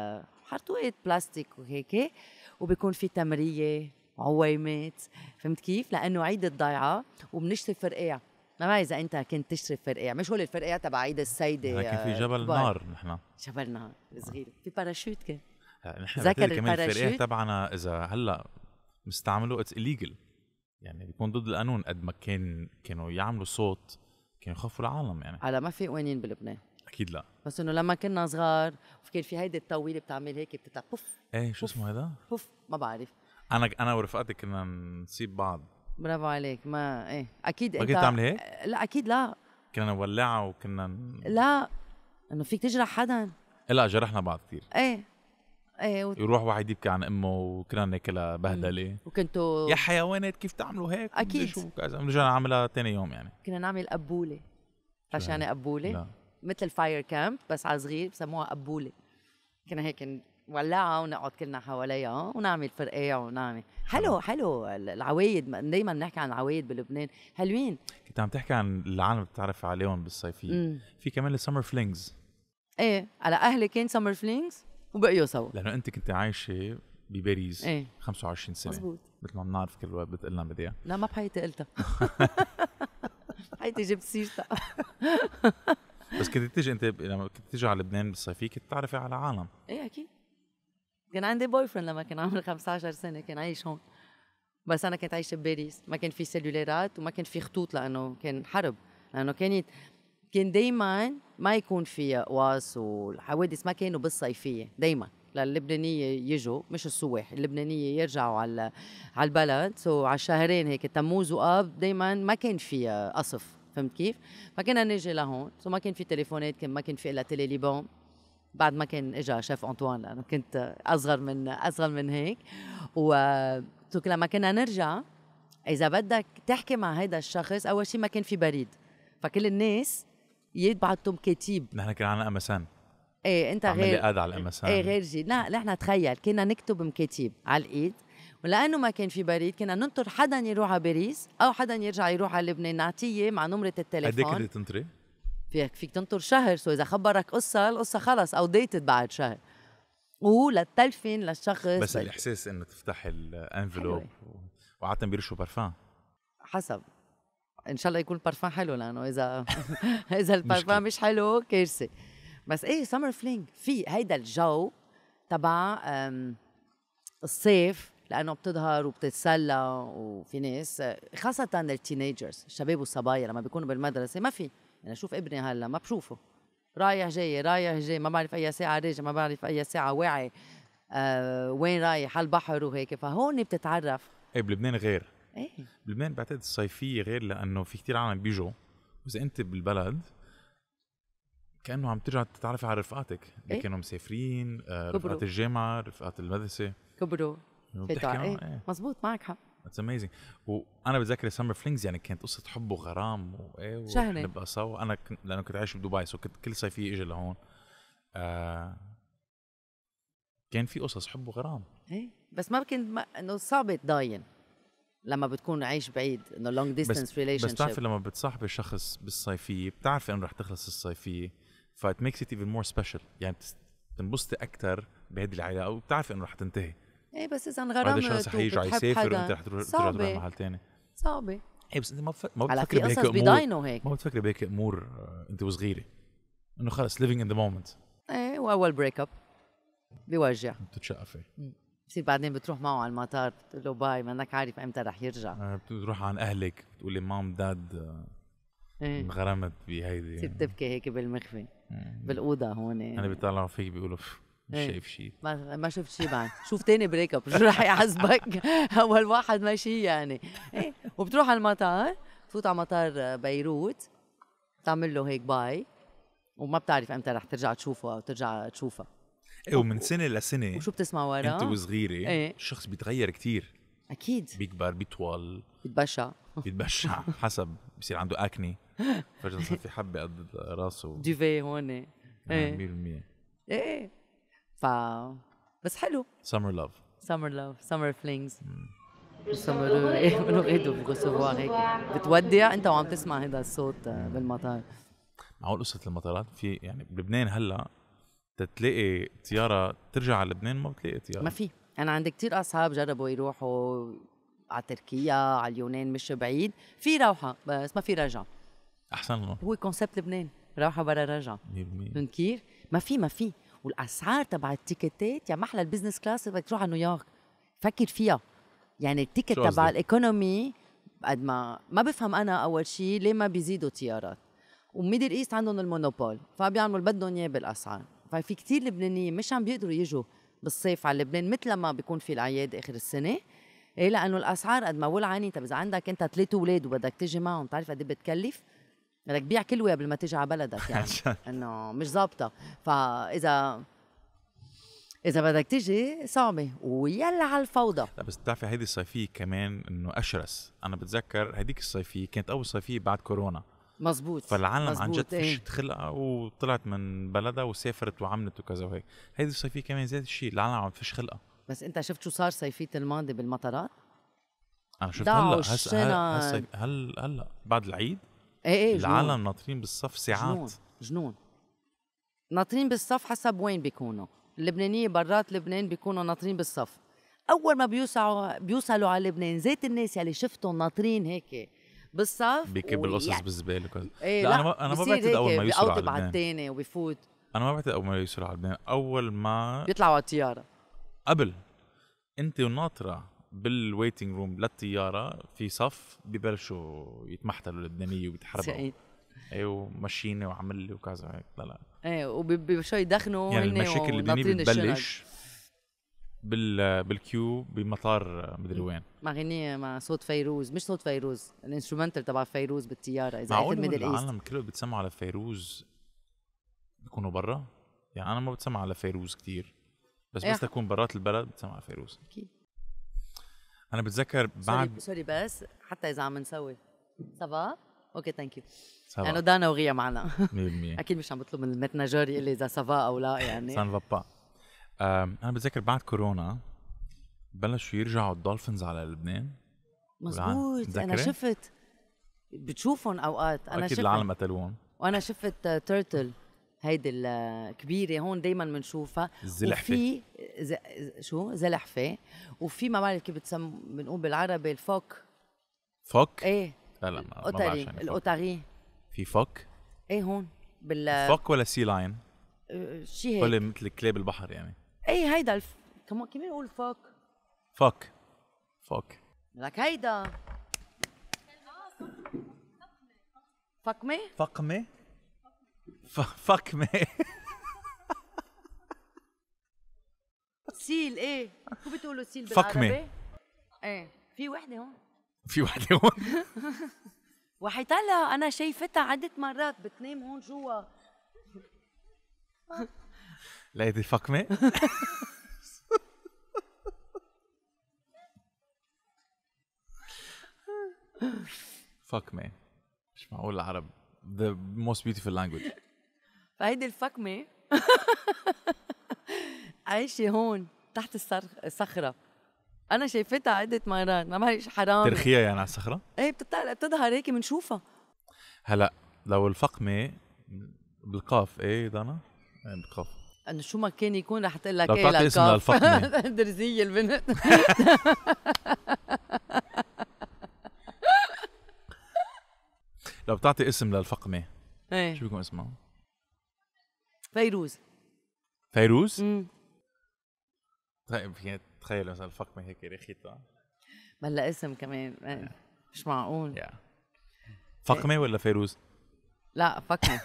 حرطوقات بلاستيك وهيك وبيكون في تمريه عويمات فهمت كيف؟ لانه عيد الضيعه وبنشتري فرقيع ما بعرف اذا انت كنت تشتري فرقيع مش هو الفرقيع تبع عيد السيده لكن في آه، جبل كبار. نار نحن جبل نار صغير آه. في باراشوت كان يعني نحن ذكر الباراشوت تبعنا اذا هلا مستعمله اتس الليجل يعني بيكون ضد القانون قد ما كان كانوا يعملوا صوت كانوا يخافوا العالم يعني هلا ما في قوانين بلبنان اكيد لا بس انه لما كنا صغار كان في هيدي الطويله بتعمل هيك بتطلع بوف ايه شو اسمه هذا؟ بوف ما بعرف انا انا ورفقاتي كنا نسيب بعض برافو عليك ما ايه اكيد ما كنت تعمل هيك؟ لا اكيد لا كنا نولعها وكنا لا انه فيك تجرح حدا إيه، لا جرحنا بعض كثير ايه ايه يروح واحد يبكي عن امه وكنا ناكلها بهدله إيه. وكنتوا يا حيوانات كيف تعملوا هيك اكيد شو كذا رجعنا نعملها ثاني يوم يعني كنا نعمل قبوله عشان يعني؟ قبوله لا. مثل الفاير كامب بس على صغير بسموها قبوله كنا هيك نولعها ونقعد كلنا حواليها ونعمل فرقية ونعمل حلو حلو العوايد دائما بنحكي عن العوايد بلبنان حلوين كنت عم تحكي عن العالم بتعرف عليهم بالصيفية في كمان السمر فلينجز ايه على اهلي كان سمر فلينجز وبقيوا سوا لانه انت كنت عايشه بباريس ايه 25 سنه مزبوط مثل ما بنعرف كل الوقت بتقلنا بديها لا ما بحياتي قلتها بحياتي جبت سيرتها بس كنت تيجي انت لما كنت تيجي على لبنان بالصيفيه كنت تعرفي على عالم ايه اكيد كان عندي بوي فريند لما كان عمري 15 سنه كان عايش هون بس انا كنت عايشه بباريس ما كان في سيلولارات وما كان في خطوط لانه كان حرب لانه كانت كان دايما ما يكون في قواس والحوادث ما كانوا بالصيفيه دايما للبنانيه يجوا مش السواح اللبنانيه يرجعوا على على البلد سو على الشهرين هيك تموز واب دايما ما كان في قصف فهمت كيف؟ فكنا نجي لهون سو ما كان في تليفونات كان ما كان في الا تيلي ليبون بعد ما كان اجى شيف انطوان لانه كنت اصغر من اصغر من هيك و لما كنا نرجع اذا بدك تحكي مع هذا الشخص اول شيء ما كان في بريد فكل الناس يبعتهم كتيب نحن كان عندنا ام اس ان ايه انت غير قاعد على الام اس ان ايه غير جي لا نحن تخيل كنا نكتب مكاتيب على الايد ولانه ما كان في بريد كنا ننطر حدا يروح على باريس او حدا يرجع يروح على لبنان نعطيه مع نمره التليفون قد كنت تنطري؟ فيك فيك تنطر شهر سو اذا خبرك قصه القصه خلص او ديتد بعد شهر وللتلفين للشخص بس الاحساس انه تفتح الانفلوب وعاده بيرشوا برفان حسب ان شاء الله يكون البارفان حلو لانه اذا اذا البارفان مش حلو كارثه بس ايه سمر فلينج في هيدا الجو تبع الصيف لانه بتظهر وبتتسلى وفي ناس خاصه التينيجرز الشباب والصبايا لما بيكونوا بالمدرسه ما في انا يعني اشوف ابني هلا ما بشوفه رايح جاي رايح جاي ما بعرف اي ساعه راجع ما بعرف اي ساعه واعي آه وين رايح على البحر وهيك فهون بتتعرف ايه بلبنان غير ايه بلبنان بعتقد الصيفيه غير لانه في كتير عالم بيجوا واذا انت بالبلد كانه عم ترجع تتعرفي على رفقاتك اللي إيه؟ كانوا مسافرين آه، رفقات الجامعه رفقات المدرسه كبروا فتاة ايه, إيه. مزبوط معك حق اتس اميزنج وانا بتذكر سمر فلينجز يعني كانت قصه حب وغرام وايه شهرين نبقى سوا انا كنت لانه كنت عايش بدبي سو كنت كل صيفيه اجي لهون آه كان في قصص حب وغرام ايه بس ما كنت ما... انه صعبه تضاين لما بتكون عايش بعيد انه لونج ديستنس ريليشن بس بتعرفي لما بتصاحبي شخص بالصيفيه بتعرفي انه رح تخلص الصيفيه فات ميكس ات ايفن مور سبيشال يعني بتنبسطي اكثر بهيدي العلاقه وبتعرفي انه رح تنتهي ايه بس اذا انغرمت بعد الشخص رح يرجع يسافر وانت رح تروح تروح محل ثاني صعبه ايه بس انت ما بف... ما بتفكري بهيك امور هيك ما بتفكري بهيك امور آه، انت وصغيره انه خلص ليفينج ان ذا مومنت ايه واول بريك اب بيوجع بتتشقفي بصير بعدين بتروح معه على المطار بتقول له باي مانك عارف امتى رح يرجع آه، بتروح عن اهلك بتقولي مام داد آه، إيه. انغرمت بهيدي بتصير تبكي هيك بالمخفي بالاوضه هون انا بيطلعوا فيك بيقولوا مش إيه. شايف شيء ما ما شفت شيء بعد شوف تاني بريك اب شو رح يعذبك اول واحد ماشي يعني ايه وبتروح على المطار تفوت على مطار بيروت تعمل له هيك باي وما بتعرف امتى رح ترجع تشوفه او ترجع تشوفها ايه ومن سنه لسنه وشو بتسمع ورا؟ انت وصغيره ايه؟ الشخص بيتغير كتير اكيد بيكبر بيطول بيتبشع بيتبشع حسب بصير عنده اكني فجاه صار في حبه قد راسه ديفي هون ايه 100% نعم، ايه ف بس حلو سمر لاف سمر لاف سمر فلينجز سمر ايه بنو ايدو بغوسوفوا هيك بتودع انت وعم تسمع هذا الصوت بالمطار معقول قصه المطارات في يعني بلبنان هلا تلاقي طياره ترجع على لبنان ما بتلاقي طياره ما في انا عندي كثير اصحاب جربوا يروحوا على تركيا على اليونان مش بعيد في روحه بس ما في رجع احسن لهم هو كونسيبت لبنان روحه برا رجع 100% كيف؟ ما في ما في والاسعار تبع التيكتات يا يعني محلى البزنس كلاس بدك تروح على نيويورك فكر فيها يعني التيكت تبع الايكونومي قد ما ما بفهم انا اول شيء ليه ما بيزيدوا طيارات وميدل ايست عندهم المونوبول فبيعملوا اللي بدهم اياه بالاسعار ففي كتير لبنانيين مش عم بيقدروا يجوا بالصيف على لبنان مثل ما بيكون في الاعياد اخر السنه ايه لانه الاسعار قد ما ولعانه طب اذا عندك انت ثلاث اولاد وبدك تجي معهم بتعرف قد ايه بتكلف بدك تبيع كل قبل ما تيجي على بلدك يعني انه مش ظابطه فاذا اذا بدك تيجي صعبه ويلا على الفوضى لا بس بتعرفي هيدي الصيفيه كمان انه اشرس انا بتذكر هديك الصيفيه كانت اول صيفيه بعد كورونا مزبوط فالعالم مزبوط. عن جد إيه. فشت خلقها وطلعت من بلدها وسافرت وعملت وكذا وهيك هيدي الصيفيه كمان ذات الشيء العالم عم تفش خلقها بس انت شفت شو صار صيفيه الماضي بالمطارات؟ انا شفت هلا هس هلا هلا هل بعد العيد ايه ايه العالم ناطرين بالصف ساعات جنون جنون ناطرين بالصف حسب وين بيكونوا اللبنانيه برات لبنان بيكونوا ناطرين بالصف اول ما بيوسعوا بيوصلوا على لبنان زيت الناس يلي شفتهم ناطرين هيك بالصف بيكب القصص بالزباله وكذا ايه لا, لا, انا انا ما بعتقد اول ما يوصل على لبنان على الثاني وبيفوت انا ما بعتقد اول ما يوصل على لبنان اول ما بيطلعوا على الطياره قبل انت وناطره بالويتنج روم للطياره في صف ببلشوا يتمحتلوا اللبنانيه وبيتحربوا سعيد ايه ومشيني وعمل لي وكذا هيك لا لا ايه وبشوي يدخنوا يعني المشاكل اللبنانيه بتبلش بال بالكيو بمطار مدري وين غنيه مع صوت فيروز مش صوت فيروز الانسترومنتال تبع فيروز بالطيارة اذا معقول الميدل ايست العالم كله بتسمع على فيروز بيكونوا برا يعني انا ما بتسمع على فيروز كثير بس بس تكون برات البلد بتسمع على فيروز اكيد انا بتذكر بعد سوري بس حتى اذا عم نسوي سافا اوكي ثانك يو لانه دانا وغيا معنا 100% اكيد مش عم بطلب من المتنجر يقول لي اذا سافا او لا يعني سان با انا بتذكر بعد كورونا بلشوا يرجعوا الدولفينز على لبنان مزبوط انا شفت بتشوفهم اوقات انا اكيد شفت العالم قتلوهم وانا شفت تيرتل هيدي الكبيره هون دائما بنشوفها الزلحفه وفي ز... شو زلحفه وفي ما بعرف كيف بتسم بنقول بالعربي الفوك فوك؟ ايه لا لا ما اوتاري يعني الاوتاري في فوك؟ ايه هون بال فوك ولا سي لاين؟ أه، شي هيك ولا مثل كلاب البحر يعني اي هيدا الف... كمان كيف بنقول فوك فوك فوك لك هيدا فقمة فقمة فقمة سيل ايه شو بتقولوا سيل بالعربي؟ ايه في وحدة هون في وحدة هون وحيطلع انا شايفتها عدة مرات بتنام هون جوا lady fuck me fuck مش معقول العرب the most beautiful language فهيدي الفك مي عايشة هون تحت الصخرة أنا شايفتها عدة مرات ما بعرف حرام ترخيها يعني على الصخرة؟ إيه بتطلع بتظهر هيك بنشوفها هلا لو الفقمة بالقاف إيه دانا؟ إيه، بالقاف انه شو ما كان يكون رح تقول لك ايه للكاف درزية البنت لو بتعطي اسم للفقمة ايه شو بيكون اسمها؟ فيروز فيروز؟ امم طيب تخيل مثلا الفقمة هيك ريختها بلا اسم كمان إيه، مش معقول yeah. فقمة ولا فيروز؟ لا فكني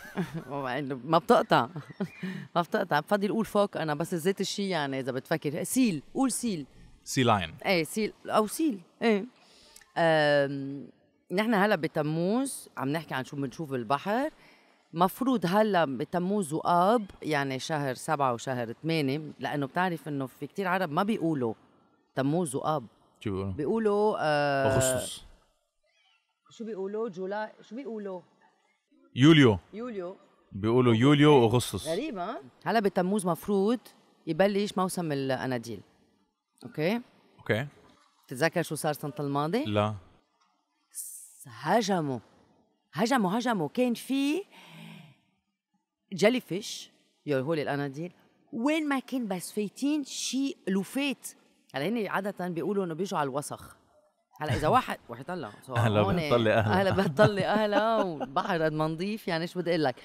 ما بتقطع ما بتقطع بفضل قول فوق انا بس زيت الشيء يعني اذا بتفكر سيل قول سيل سي لاين ايه سيل او سيل ايه نحن هلا بتموز عم نحكي عن شو بنشوف بالبحر مفروض هلا بتموز واب يعني شهر سبعة وشهر ثمانية لانه بتعرف انه في كتير عرب ما بيقولوا تموز واب شو بيقولوا؟ بيقولوا آه اغسطس شو بيقولوا جولاي شو بيقولوا؟ يوليو يوليو بيقولوا يوليو واغسطس غريبة هلا بتموز مفروض يبلش موسم الاناديل اوكي اوكي بتتذكر شو صار السنه الماضي لا هجموا هجموا هجموا كان في جيلي فيش يلي هو الاناديل وين ما كان بس فايتين شيء لوفات هلا هن عادة بيقولوا انه بيجوا على الوسخ هلا اذا واحد رح يطلع اهلا بهالطلة اهلا اهلا بهالطلة اهلا والبحر قد ما نظيف يعني شو بدي اقول لك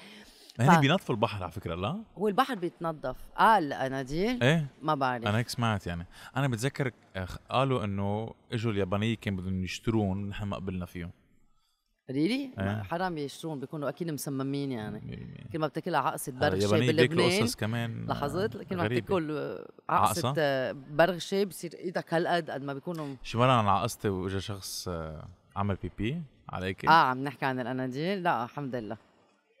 هن بينظفوا البحر على فكره لا هو البحر بيتنظف قال آه دي ايه ما بعرف انا هيك سمعت يعني انا بتذكر قالوا انه اجوا اليابانيه كانوا بدهم يشترون نحن ما قبلنا فيهم ريلي؟ إيه. حرام يشترون بيكونوا اكيد مسممين يعني كل ما بتاكلها عقصه برغشه بلبنان كمان لاحظت كل ما بتاكل عقصه آه، برغشه آه، آه، بصير ايدك هالقد قد ما بيكونوا شو مره انا عقصتي واجا شخص عمل بيبي عليك اه عم نحكي عن الاناديل لا الحمد لله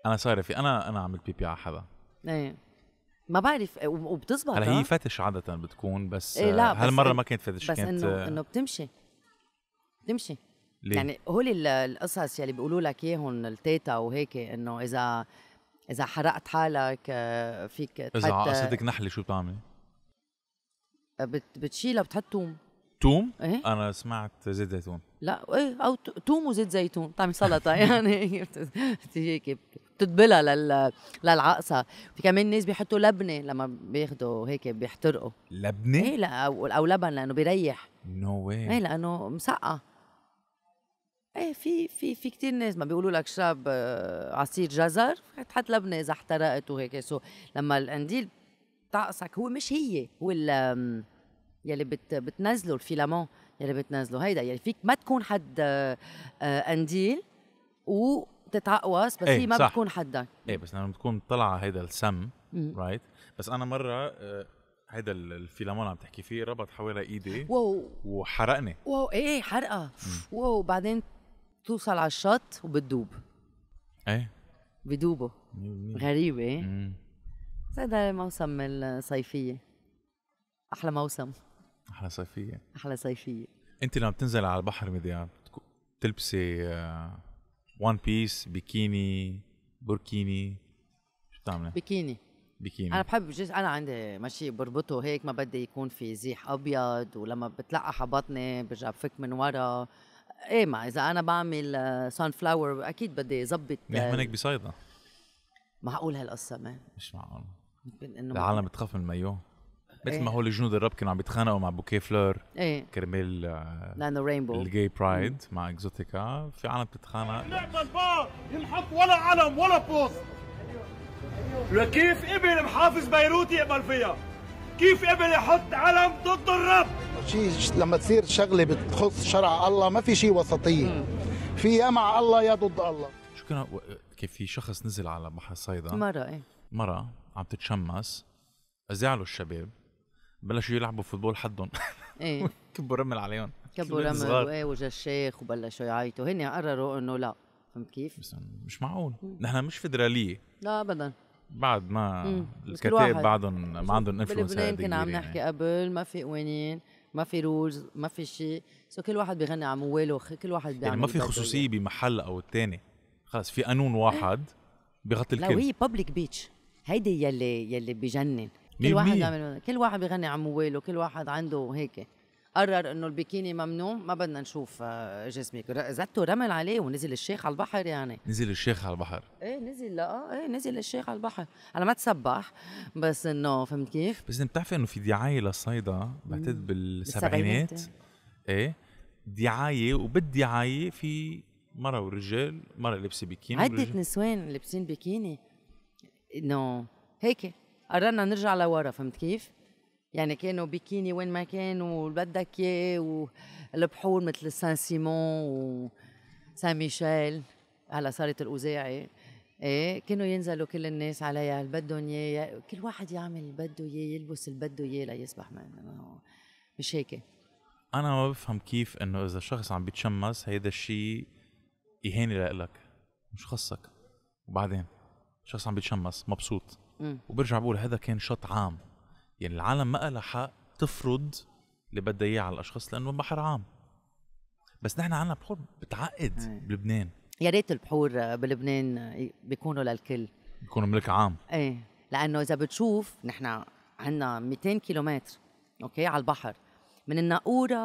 انا صار في انا انا عملت بيبي على حدا ايه ما بعرف وبتزبط هلا هي فتش عاده بتكون بس إيه لا هالمره ما كانت فتش بس كانت انه انه بتمشي بتمشي ليه؟ يعني هول القصص يلي بيقولوا لك اياهم التيتا وهيك انه اذا اذا حرقت حالك آه، فيك اذا عقصتك نحله شو بتعملي؟ آه، بت بتشيلها بتحط توم توم؟ ايه انا سمعت زيت زيتون لا ايه او توم وزيت زيتون بتعمل سلطه يعني هيك بتدبلها لل للعقصه في كمان ناس بيحطوا لبنه لما بياخذوا هيك بيحترقوا لبنه؟ ايه لا او, أو لبن لانه بيريح نو no واي ايه لانه مسقع ايه في في في كثير ناس ما بيقولوا لك شاب آه، عصير جزر تحط لبنه اذا احترقت وهيك سو لما القنديل طقسك هو مش هي هو يلي بت بتنزله الفيلامون يلي بتنزله هيدا يعني فيك ما تكون حد آه، آه، قنديل وتتعقوس بس ايه هي ما صح. بتكون حدك ايه بس لما بتكون طلع هيدا السم رايت بس انا مره هيدا الفيلامون عم تحكي فيه ربط حوالي ايدي واو وحرقني واو ايه حرقه واو بعدين بتوصل على الشط وبتدوب ايه بدوبه غريبة إيه؟ بس هذا موسم الصيفية أحلى موسم أحلى صيفية أحلى صيفية أنت لما بتنزل على البحر مذياب بتلبسي وان آه، بيس بيكيني بركيني شو بتعملي؟ بيكيني بيكيني انا بحب جزء انا عندي ماشي بربطه هيك ما بدي يكون في زيح ابيض ولما بتلقح بطني برجع بفك من ورا ايه ما اذا انا بعمل سان آه، فلاور اكيد بدي اظبط منيح آه، منك بصيدا معقول هالقصه ما مش معقول العالم بتخاف من المايو مثل إيه. ما هو الجنود الرب كانوا عم يتخانقوا مع بوكيه فلور ايه كرمال آه، لانه رينبو الجي برايد مع اكزوتيكا في عالم بتتخانق لعبه إيه، البار ينحط ولا علم ولا بوست لكيف قبل محافظ بيروت يقبل فيها كيف قبل يحط علم ضد الرب شيء لما تصير شغله بتخص شرع الله ما في شيء وسطيه في يا مع الله يا ضد الله شو كان كيف في شخص نزل على بحر صيدا مرة ايه مرة عم تتشمس ازعلوا الشباب بلشوا يلعبوا فوتبول حدهم ايه كبوا رمل عليهم كبوا رمل وايه وجا الشيخ وبلشوا يعيطوا هن قرروا انه لا فهمت كيف؟ مش معقول نحن مش فدراليه لا ابدا بعد ما الكتاب بعدهم ما عندهم انفلونس هيدي كنا عم يعني. نحكي يعني. قبل ما في قوانين ما في رولز ما في شيء سو كل واحد بيغني على مواله كل واحد بيعمل يعني ما في خصوصيه بمحل او الثاني خلص في قانون واحد بغطي الكل لو هي بابليك بيتش هيدي يلي يلي بجنن كل واحد بيعمل كل واحد بيغني على مواله كل واحد عنده هيك قرر انه البيكيني ممنوع ما بدنا نشوف آه، جسمك زته رمل عليه ونزل الشيخ على البحر يعني نزل الشيخ على البحر ايه نزل لا آه، ايه نزل الشيخ على البحر انا ما تسبح بس انه فهمت كيف بس انت بتعرفي انه في دعايه للصيدا بعتقد بالسبعينات إيه. ايه دعايه وبالدعايه في مرة ورجال مرة لابسة بيكيني عدة نسوان لابسين بيكيني انه هيك قررنا نرجع لورا فهمت كيف؟ يعني كانوا بيكيني وين ما كان وبدك اياه والبحور مثل سان سيمون وسان ميشيل هلا صارت الاوزاعي ايه كانوا ينزلوا كل الناس عليها اللي بدهم اياه كل واحد يعمل اللي بده اياه يلبس اللي بده اياه ليسبح مش هيك انا ما بفهم كيف انه اذا شخص عم بيتشمس هيدا الشيء اهانه لك مش خصك وبعدين شخص عم بيتشمس مبسوط م. وبرجع بقول هذا كان شط عام يعني العالم ما لها حق تفرض اللي بدها اياه على الاشخاص لانه البحر عام بس نحن عنا بحور بتعقد هي. إيه. بلبنان يا ريت البحور بلبنان بيكونوا للكل بيكونوا ملك عام ايه لانه اذا بتشوف نحن عندنا 200 كيلومتر اوكي على البحر من الناقوره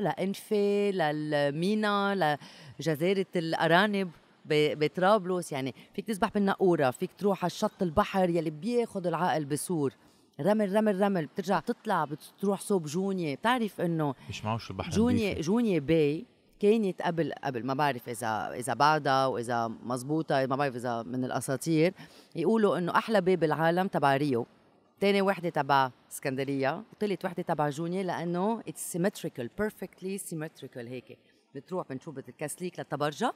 لانفي للمينا لجزيره الارانب بطرابلس يعني فيك تسبح بالناقوره فيك تروح على الشط البحر يلي بياخد العقل بسور رمل رمل رمل بترجع بتطلع بتروح صوب جونية بتعرف انه مش معوش البحر جونية جونيا جونية باي كانت قبل قبل ما بعرف اذا اذا بعدها واذا مزبوطة ما بعرف اذا من الاساطير يقولوا انه احلى باي بالعالم تبع ريو تاني وحدة تبع اسكندرية وثالث وحدة تبع جونية لأنه اتس سيمتريكال بيرفكتلي سيمتريكال هيك بتروح بنشوف الكاسليك للتبرجة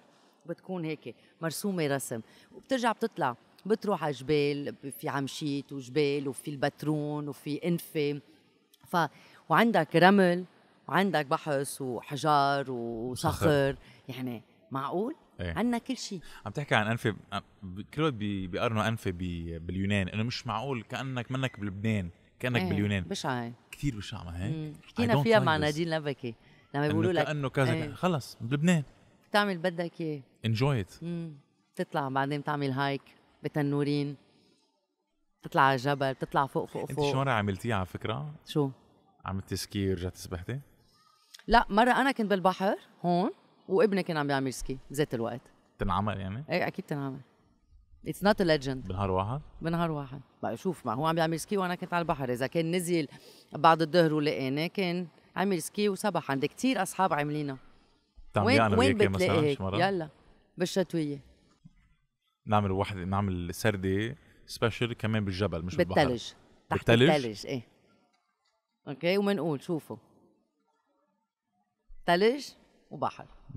بتكون هيك مرسومة رسم وبترجع بتطلع بتروح على جبال في عمشيت وجبال وفي البترون وفي انفه ف وعندك رمل وعندك بحث وحجار وصخر يعني معقول؟ ايه. عندنا كل شيء عم تحكي عن انفه كل وقت بيقارنوا انفه باليونان انه مش معقول كانك منك بلبنان كانك ايه. باليونان بشعه كثير بشعه ما هيك حكينا فيها مع نادين لبكي لما بيقولوا لك كانه كذا ايه. خلص بلبنان بتعمل بدك اياه انجوي تطلع بعدين بتعمل هايك بتنورين بتطلع على الجبل بتطلع فوق فوق فوق انت شو مره عملتيها على فكره؟ شو؟ عملتي سكي ورجعتي سبحتي؟ لا مرة أنا كنت بالبحر هون وابني كان عم بيعمل سكي بذات الوقت تنعمل يعني؟ ايه أكيد تنعمل اتس نوت ا ليجند بنهار واحد؟ بنهار واحد بقى شوف ما هو عم بيعمل سكي وأنا كنت على البحر إذا كان نزل بعد الظهر ولقاني كان عمل سكي وسبح عندي كثير أصحاب عاملينها وين وين بتلاقي هيك؟ يلا بالشتوية نعمل وحده نعمل سردة سبيشل كمان بالجبل مش بالبحر بالثلج تحت الثلج ايه اوكي ومنقول شوفوا ثلج وبحر 100%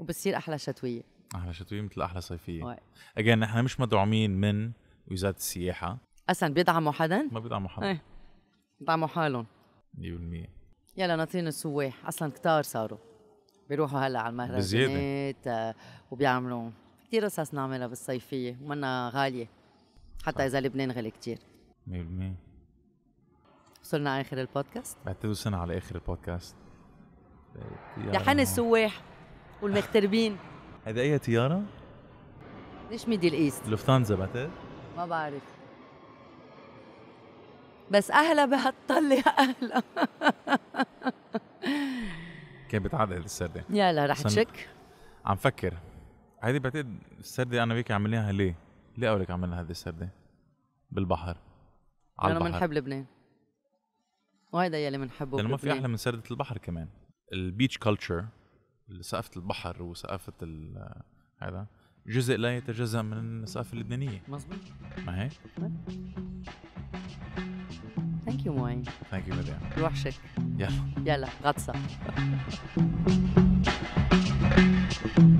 وبتصير احلى شتويه احلى شتويه مثل احلى صيفيه اجين نحن مش مدعومين من وزاره السياحه اصلا بيدعموا حدا؟ ما بيدعموا حدا ايه بيدعموا حالهم 100% يلا ناطرين السواح اصلا كتار صاروا بيروحوا هلا على المهرجانات آه، وبيعملوا كثير قصص نعملها بالصيفية ومنا غالية حتى إذا لبنان غالي كثير 100% وصلنا على آخر البودكاست بعتقد وصلنا على آخر البودكاست لحن السواح والمغتربين هذا أي طيارة؟ ليش ميدل إيست؟ لوفتانزا بعتقد ما بعرف بس أهلا بهالطلة أهلا كان بتعدل السردة يلا رح تشك عم فكر هذه بعتقد السردة أنا وياك عملناها ليه؟ ليه أولك عملنا هذه السردة؟ بالبحر على لأنه البحر بنحب لبنان وهيدا يلي بنحبه لأنه ما في أحلى من سردة البحر كمان البيتش كلتشر ثقافة البحر وثقافة هذا جزء لا يتجزأ من الثقافة اللبنانية مظبوط ما هيك؟ ثانك يو موي ثانك يو مدام روحشك يلا يلا غطسة